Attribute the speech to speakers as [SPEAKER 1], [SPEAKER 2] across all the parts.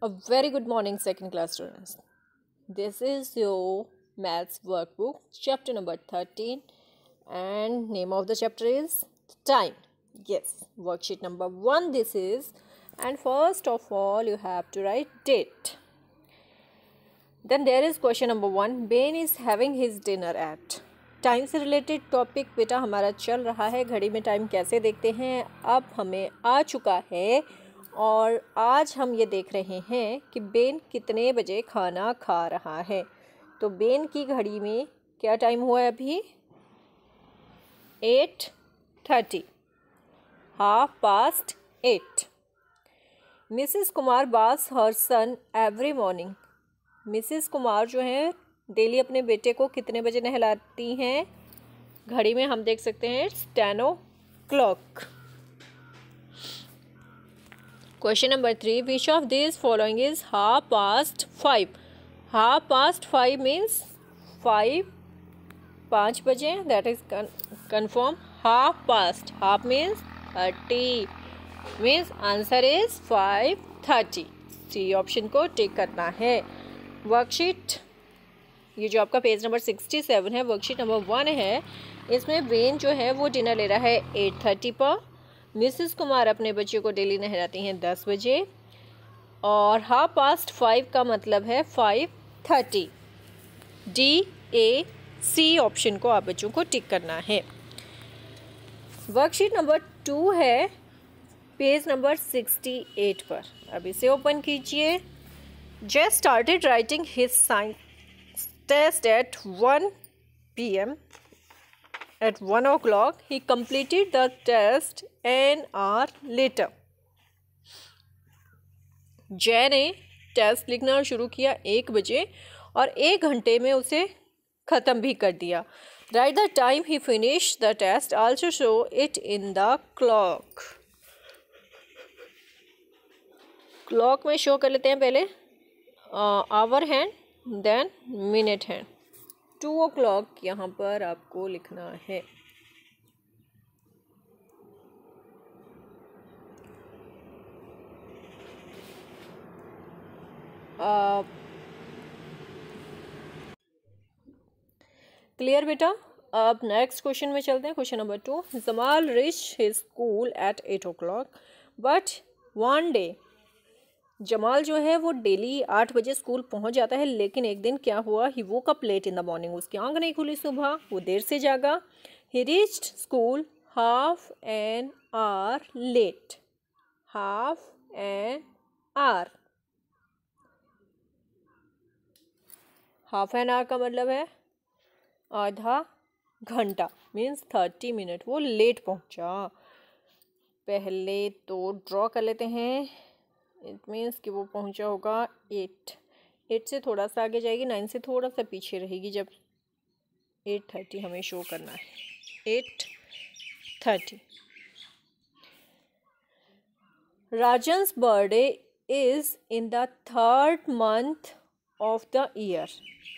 [SPEAKER 1] A very good morning, second class students. This is your maths workbook, chapter number 13, and name of the chapter is Time. Yes, worksheet number one. this is, and first of all, you have to write date. Then there is question number one. Bain is having his dinner at. Time से related topic बेटा हमारा चल रहा है घड़ी में time कैसे देखते हैं अब हमें आ चुका है और आज हम ये देख रहे हैं कि बेन कितने बजे खाना खा रहा है तो बेन की घड़ी में क्या टाइम हुआ है अभी eight thirty half past eight Mrs Kumar bathes her son every morning Mrs Kumar जो हैं डेली अपने बेटे को कितने बजे नहलाती हैं घड़ी में हम देख सकते हैं ten o'clock question number three which of this following is half past five half past five means five पाँच बजे that is confirm half past half means thirty means answer is five thirty C option को take करना है worksheet ये जो आपका page number sixty seven है worksheet number one है इसमें ब्रेन जो है वो डिनर ले रहा है एट थर्टी पर मिसेस कुमार अपने बच्चे को डेली नहराती हैं दस बजे और हाफ पास्ट फाइव का मतलब है five thirty D A C option को आप बच्चों को टिक करना है वर्कशीट नंबर टू है पेज नंबर सिक्सटी एट पर अब इसे ओपन कीजिए just started writing his science test at one P M At 1 o'clock, he completed the test an hour later. जय ने टेस्ट लिखना शुरू किया एक बजे और एक घंटे में उसे ख़त्म भी कर दिया right the time he finish the test also show it in the clock clock में शो कर लेते हैं पहले hour hand then minute hand two o'clock यहाँ पर आपको लिखना है क्लियर बेटा अब नेक्स्ट क्वेश्चन में चलते हैं question number two Jamal reach his school at eight o'clock but one day Jamal जो है वो डेली आठ बजे स्कूल पहुंच जाता है लेकिन एक दिन क्या हुआ he woke up late in the morning उसकी आंख नहीं खुली सुबह वो देर से जागा he reached school half an hour late half an hour half an hour का मतलब है आधा घंटा मीन्स थर्टी मिनट वो लेट पहुंचा पहले तो ड्रॉ कर लेते हैं इट मीन्स कि वो पहुंचा होगा एट एट से थोड़ा सा आगे जाएगी नाइन से थोड़ा सा पीछे रहेगी जब एट थर्टी हमें शो करना है eight thirty Rajan's birthday is in the third month of the year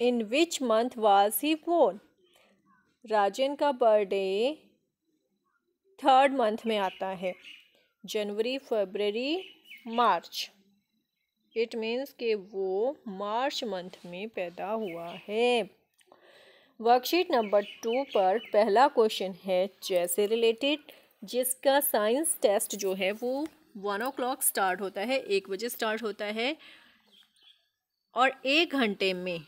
[SPEAKER 1] in which month was he born Rajan का बर्थडे थर्ड मंथ में आता है जनवरी फरवरी मार्च इट मीन्स के वो मार्च मंथ में पैदा हुआ है वर्कशीट नंबर टू पर पहला क्वेश्चन है जैसे रिलेटेड जिसका साइंस टेस्ट जो है वो वन ओ क्लॉक स्टार्ट होता है एक बजे स्टार्ट होता है और एक घंटे में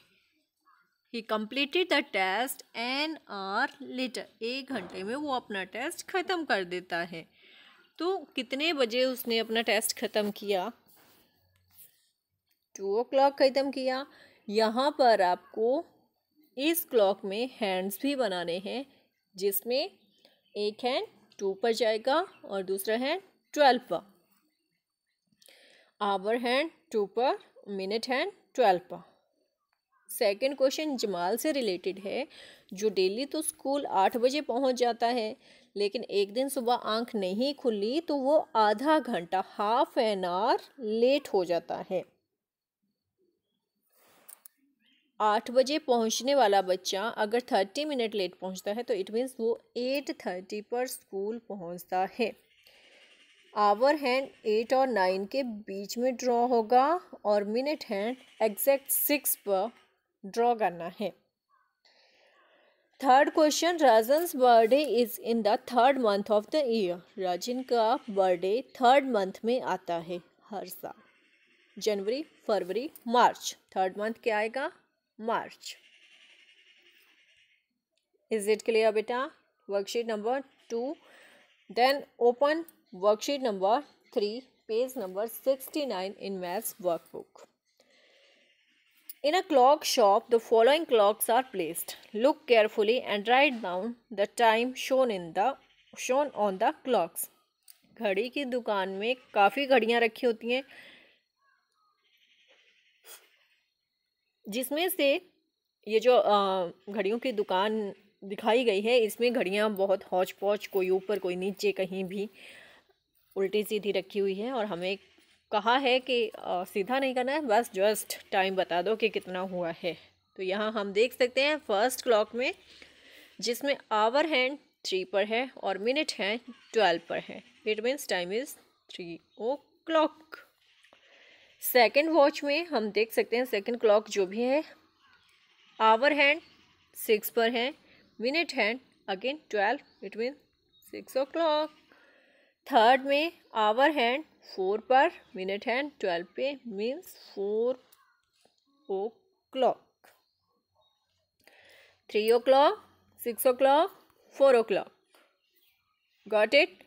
[SPEAKER 1] ही completed the test an hour later एक घंटे में वो अपना टेस्ट ख़त्म कर देता है तो कितने बजे उसने अपना टेस्ट ख़त्म किया टू ओ क्लॉक ख़त्म किया यहाँ पर आपको इस क्लॉक में हैंड्स भी बनाने हैं जिसमें एक हैंड टू पर जाएगा और दूसरा हैंड ट्वेल्व पर आवर हैंड टू पर मिनट हैंड ट्वेल्व पर सेकेंड क्वेश्चन जमाल से रिलेटेड है जो डेली तो स्कूल आठ बजे पहुंच जाता है लेकिन एक दिन सुबह आंख नहीं खुली तो वो आधा घंटा हाफ एन आवर लेट हो जाता है आठ बजे पहुंचने वाला बच्चा अगर थर्टी मिनट लेट पहुंचता है तो इट मीन्स वो एट थर्टी पर स्कूल पहुंचता है आवर हैंड एट और नाइन के बीच में ड्रॉ होगा और मिनट हैंड एग्जैक्ट सिक्स पर ड्रॉ करना है third question Rajan birthday is in the third month of the year Rajan का बर्थडे थर्ड मंथ में आता है हर साल जनवरी फरवरी मार्च थर्ड मंथ क्या आएगा मार्च इज इट क्लियर बेटा worksheet number two then open worksheet number three page number sixty nine in maths workbook In a clock shop, the following clocks are placed. Look carefully and write down the time shown in the shown on the clocks. घड़ी की दुकान में काफ़ी घड़ियाँ रखी होती हैं जिसमें से ये जो घड़ियों की दुकान दिखाई गई है इसमें घड़ियाँ बहुत हौच पौच कोई ऊपर कोई नीचे कहीं भी उल्टी सीधी रखी हुई है और हमें कहा है कि सीधा नहीं करना है बस जस्ट टाइम बता दो कि कितना हुआ है तो यहाँ हम देख सकते हैं फर्स्ट क्लॉक में जिसमें आवर हैंड थ्री पर है और मिनट हैंड ट्वेल्व पर है it means time is three o'clock second watch में हम देख सकते हैं सेकेंड क्लॉक जो भी है आवर हैंड सिक्स पर है minute hand again twelve it mean six o'clock third में आवर हैंड फोर पर मिनट है ट्वेल्व पे means four o'clock three o'clock six o'clock four o'clock got it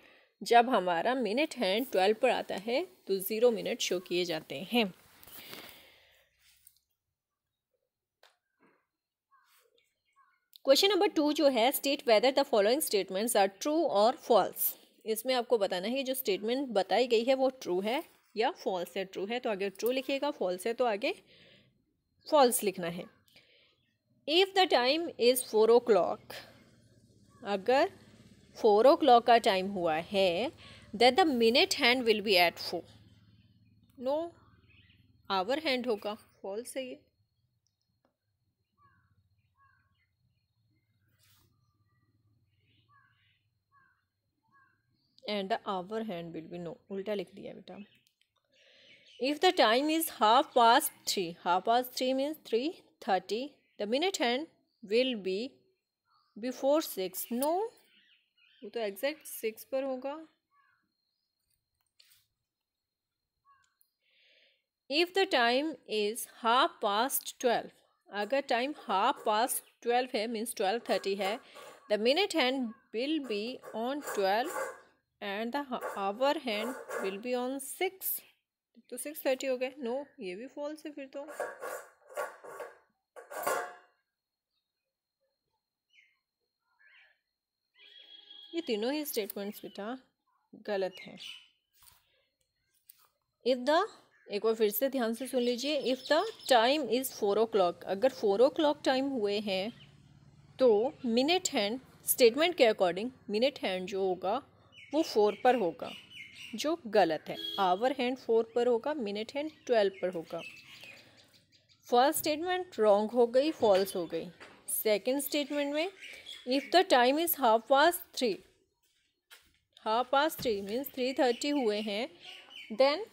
[SPEAKER 1] जब हमारा minute hand twelve पर आता है तो ज़ीरो मिनट शो किए जाते हैं क्वेश्चन नंबर टू जो है state whether the following statements are true और फॉल्स इसमें आपको बताना है कि जो स्टेटमेंट बताई गई है वो ट्रू है या फॉल्स है ट्रू है तो आगे ट्रू लिखिएगा फॉल्स है तो आगे फॉल्स लिखना है if the time is four o'clock अगर फोर ओ क्लॉक का टाइम हुआ है then the minute hand will be at four no hour hand होगा फॉल्स है ये and the hour hand will be no उल्टा लिख दिया बेटा if the time is half pass three half pass three means three thirty the minute hand will be before six no वो तो exact six पर होगा if the time is half past twelve अगर time half past twelve है means twelve thirty है the minute hand will be on twelve and the hour hand will be on six तो six thirty हो गए no ये भी false है फिर तो ये तीनों ही स्टेटमेंट्स बेटा गलत हैं इफ़ द एक बार फिर से ध्यान से सुन लीजिए if the time is four o'clock अगर फोर ओ क्लॉक टाइम हुए हैं तो मिनट हैंड स्टेटमेंट के अकॉर्डिंग मिनट हैंड जो होगा वो फोर पर होगा जो गलत है आवर हैंड फोर पर होगा मिनट हैंड ट्वेल्व पर होगा फर्स्ट स्टेटमेंट रॉन्ग हो गई फॉल्स हो गई सेकंड स्टेटमेंट में if the time is half pass three half pass three means three thirty हुए हैं then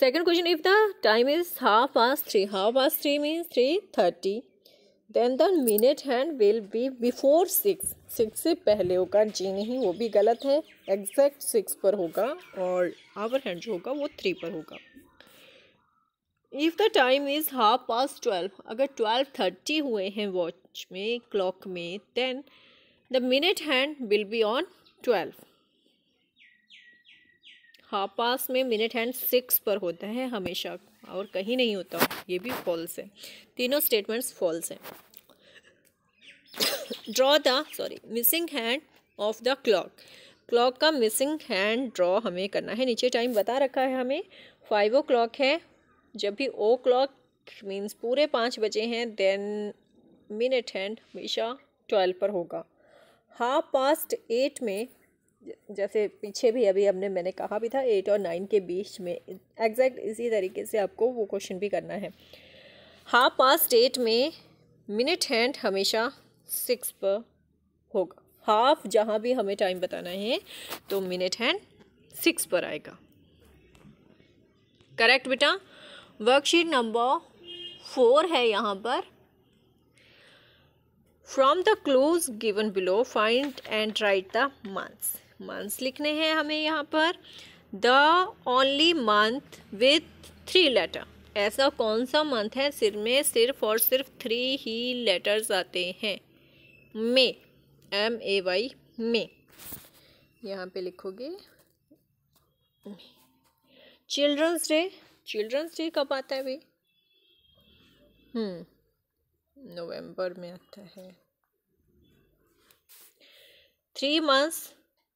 [SPEAKER 1] second question if the time is half pass three half pass three means three thirty then the minute hand will be before six six से पहले होगा जी नहीं वो भी गलत है एग्जैक्ट सिक्स पर होगा और आवर हैंड जो होगा वो थ्री पर होगा if the time is half pass twelve अगर ट्वेल्व थर्टी हुए हैं वॉच में क्लॉक में then the minute hand will be on twelve half pass में मिनट हैंड सिक्स पर होता है हमेशा और कहीं नहीं होता ये भी फॉल्स है तीनों स्टेटमेंट्स फॉल्स हैं draw the sorry missing hand of the clock clock का मिसिंग हैंड ड्रॉ हमें करना है नीचे टाइम बता रखा है हमें फाइव ओ क्लॉक है जब भी ओ क्लॉक मीन्स पूरे पाँच बजे हैं देन मिनट हैंड हमेशा ट्वेल्व पर होगा हाफ पास्ट एट में जैसे पीछे भी अभी हमने मैंने कहा भी था एट और नाइन के बीच में एग्जैक्ट इसी तरीके से आपको वो क्वेश्चन भी करना है हाफ पास्ट एट में मिनट हैंड हमेशा सिक्स पर होगा हाफ जहाँ भी हमें टाइम बताना है तो मिनट हैंड सिक्स पर आएगा करेक्ट बेटा वर्कशीट नंबर फोर है यहाँ पर from the clues given below find and write the months months लिखने हैं हमें यहाँ पर the only month with three letter ऐसा कौन सा मंथ है सिर में सिर्फ और सिर्फ थ्री ही लेटर्स आते हैं मे एम ए वाई मे यहाँ पे लिखोगे चिल्ड्रंस डे चिल्ड्रंस डे कब आता है भाई नवंबर हम्म, में आता है three months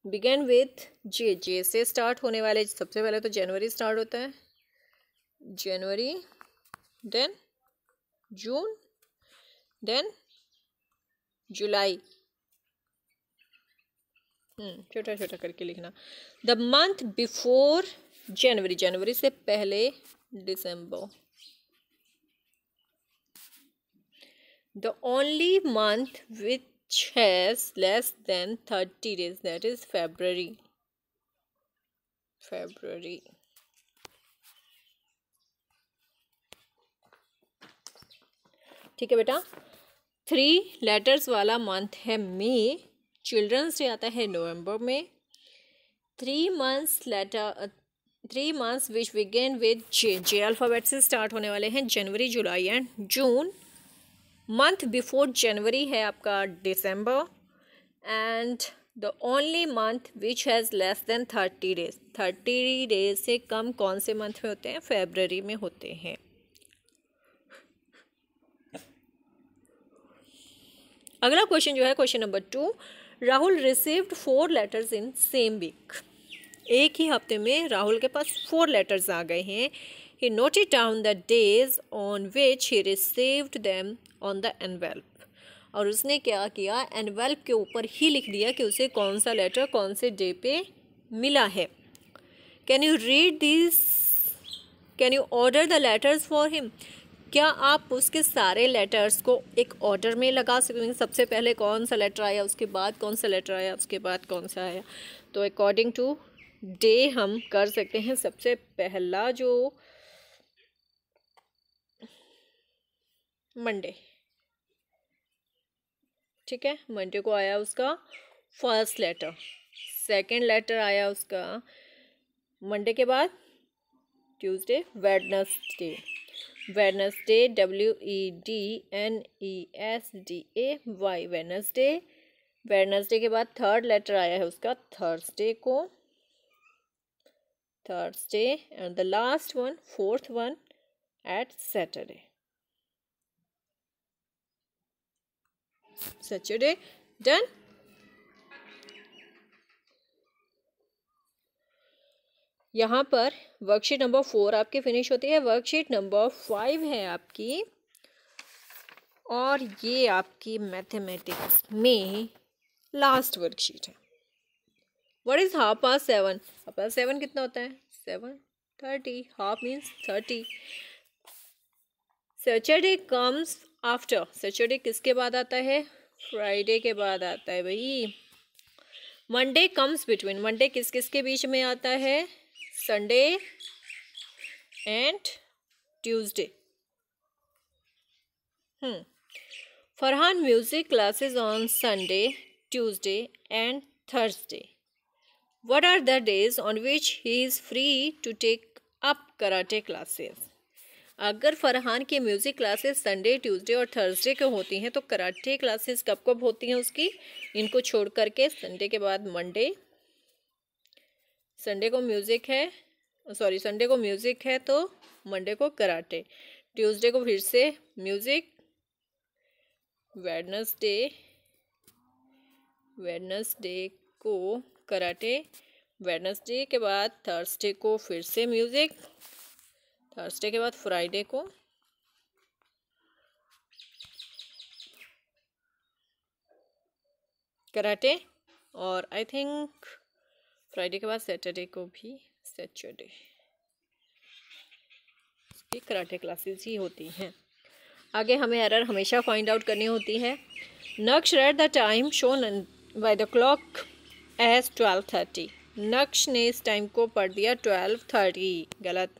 [SPEAKER 1] begin with J J से स्टार्ट होने वाले सबसे पहले तो जनवरी स्टार्ट होता है जनवरी देन जून देन जुलाई हम्म, छोटा छोटा करके लिखना द मंथ बिफोर जनवरी जनवरी से पहले दिसंबर the only month with has less than 30 days that is february february ठीक है बेटा थ्री लेटर्स वाला मंथ है मे चिल्ड्रंस डे आता है नवंबर में three months later three months which begin with J J alphabet से स्टार्ट होने वाले हैं January July and June month before January है आपका December and the only month which has less than thirty days thirty days से कम कौन से मंथ में होते हैं फेबररी में होते हैं अगला क्वेश्चन जो है question number two Rahul received four letters in same week एक ही हफ्ते में राहुल के पास फोर लेटर्स आ गए हैं He noted down the days on which he received them on the envelope. और उसने क्या किया एनवेल्प के ऊपर ही लिख दिया कि उसे कौन सा लेटर कौन से डे पे मिला है can you read this can you order the letters for him क्या आप उसके सारे लेटर्स को एक ऑर्डर में लगा सकेंगे सबसे पहले कौन सा लेटर आया उसके बाद कौन सा लेटर आया उसके बाद कौन सा आया तो अकॉर्डिंग टू डे हम कर सकते हैं सबसे पहला जो मंडे ठीक है मंडे को आया उसका फर्स्ट लेटर सेकंड लेटर आया उसका मंडे के बाद Tuesday Wednesday Wednesday W E D N E S D A Y Wednesday Wednesday के बाद थर्ड लेटर आया है उसका थर्सडे को Thursday and the last one fourth one at Saturday saturday done यहाँ पर वर्कशीट नंबर फोर आपकी finish होती है वर्कशीट नंबर फाइव है आपकी और ये आपकी मैथमेटिक्स में लास्ट वर्कशीट है what is half past seven half past seven कितना होता है seven thirty half means thirty Saturday comes after Saturday किसके बाद आता है फ्राइडे के बाद आता है भाई मंडे कम्स बिटवीन मंडे किस किस के बीच में आता है Sunday and Tuesday hmm Farhan music classes on Sunday Tuesday and Thursday what are the days on which he is free to take up karate classes अगर फरहान की म्यूज़िक क्लासेस संडे ट्यूसडे और थर्सडे को होती हैं तो कराटे क्लासेस कब कब होती हैं उसकी इनको छोड़ करके संडे के बाद मंडे संडे को म्यूज़िक है सॉरी संडे को म्यूज़िक है तो मंडे को कराटे ट्यूसडे को फिर से म्यूज़िक वेडनसडे वेडनसडे को कराटे वेडनसडे के बाद थर्सडे को फिर से म्यूज़िक थर्सडे के बाद फ्राइडे को कराटे और आई थिंक फ्राइडे के बाद सैटरडे को भी सैटरडे कराटे क्लासेस ही होती हैं आगे हमें एरर हमेशा फाइंड आउट करनी होती है Naksh read the time shown by the clock as twelve thirty Naksh ने इस टाइम को पढ़ दिया ट्वेल्व थर्टी गलत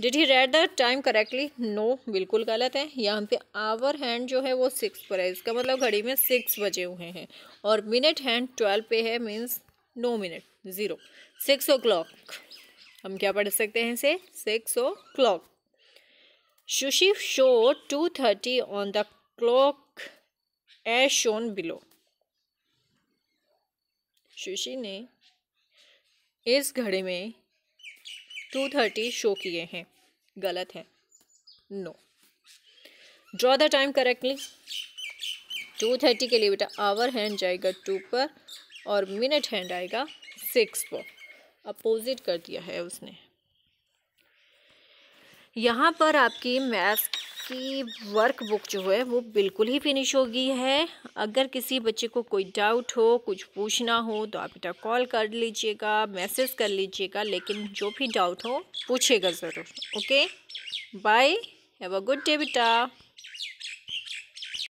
[SPEAKER 1] did he read the time correctly no बिल्कुल गलत है यहाँ पे आवर हैंड जो है वो सिक्स पर है इसका मतलब घड़ी में सिक्स बजे हुए हैं और मिनट हैंड ट्वेल्व पे है means no minute zero six o'clock हम क्या पढ़ सकते हैं इसे six o'clock Sushi show two thirty on the clock as shown below Shushi ने इस घड़ी में टू थर्टी शो किए हैं गलत है no draw the time correctly two thirty के लिए बेटा आवर हैंड जाएगा टू पर और मिनट हैंड आएगा सिक्स पर अपोजिट कर दिया है उसने यहाँ पर आपकी मैथ इसकी वर्क बुक जो है वो बिल्कुल ही फिनिश हो गई है अगर किसी बच्चे को कोई डाउट हो कुछ पूछना हो तो आप बेटा कॉल कर लीजिएगा मैसेज कर लीजिएगा लेकिन जो भी डाउट हो पूछेगा ज़रूर okay bye have a good day बेटा